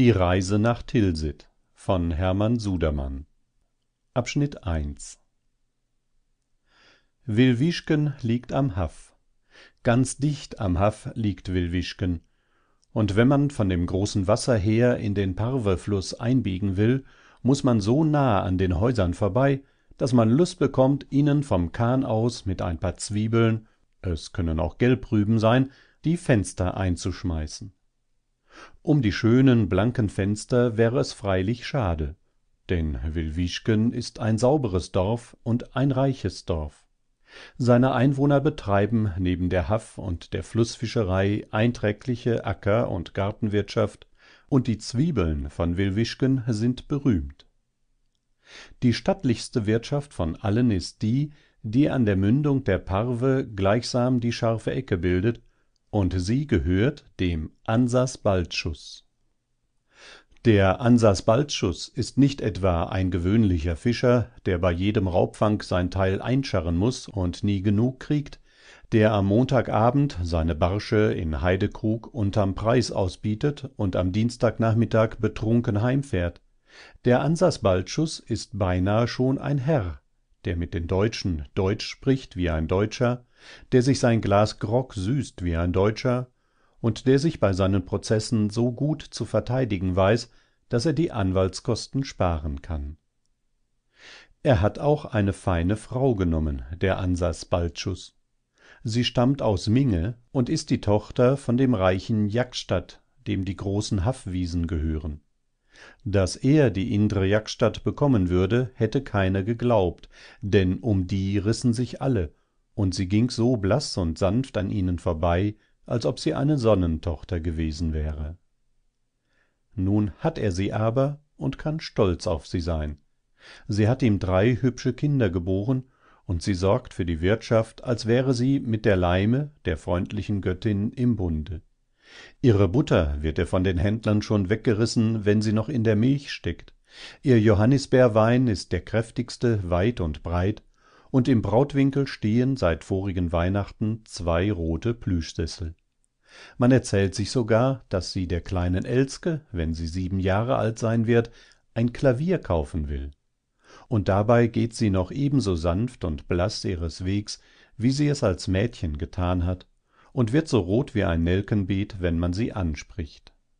die reise nach tilsit von Hermann Sudermann wilwischken liegt am haff ganz dicht am haff liegt wilwischken und wenn man von dem großen wasser her in den parwefluß einbiegen will muß man so nah an den häusern vorbei daß man lust bekommt ihnen vom kahn aus mit ein paar zwiebeln es können auch gelbrüben sein die fenster einzuschmeißen um die schönen blanken fenster wäre es freilich schade denn wilwischken ist ein sauberes dorf und ein reiches dorf seine einwohner betreiben neben der haff und der flußfischerei einträgliche acker und gartenwirtschaft und die zwiebeln von wilwischken sind berühmt die stattlichste wirtschaft von allen ist die die an der mündung der parwe gleichsam die scharfe ecke bildet und sie gehört dem ansas Baltschus. der ansas Baltschus ist nicht etwa ein gewöhnlicher fischer der bei jedem raubfang sein teil einscharren muß und nie genug kriegt der am Montagabend seine barsche in Heidekrug unterm preis ausbietet und am Dienstagnachmittag betrunken heimfährt der ansas Baltschus ist beinahe schon ein herr der mit den deutschen deutsch spricht wie ein deutscher der sich sein glas grog süßt wie ein deutscher und der sich bei seinen prozessen so gut zu verteidigen weiß daß er die anwaltskosten sparen kann er hat auch eine feine frau genommen der ansas balczus sie stammt aus minge und ist die tochter von dem reichen jaksztat dem die großen haffwiesen gehören daß er die indrejakstadt bekommen würde hätte keiner geglaubt denn um die rissen sich alle und sie ging so blaß und sanft an ihnen vorbei als ob sie eine sonnentochter gewesen wäre nun hat er sie aber und kann stolz auf sie sein sie hat ihm drei hübsche kinder geboren und sie sorgt für die wirtschaft als wäre sie mit der laime der freundlichen göttin im bunde ihre butter wird ihr von den händlern schon weggerissen wenn sie noch in der milch steckt ihr johannisbeerwein ist der kräftigste weit und breit und im brautwinkel stehen seit vorigen weihnachten zwei rote plüschsessel man erzählt sich sogar daß sie der kleinen elske wenn sie sieben jahre alt sein wird ein klavier kaufen will und dabei geht sie noch ebenso sanft und blaß ihres wegs wie sie es als mädchen getan hat und wird so rot wie ein nelkenbeet wenn man sie anspricht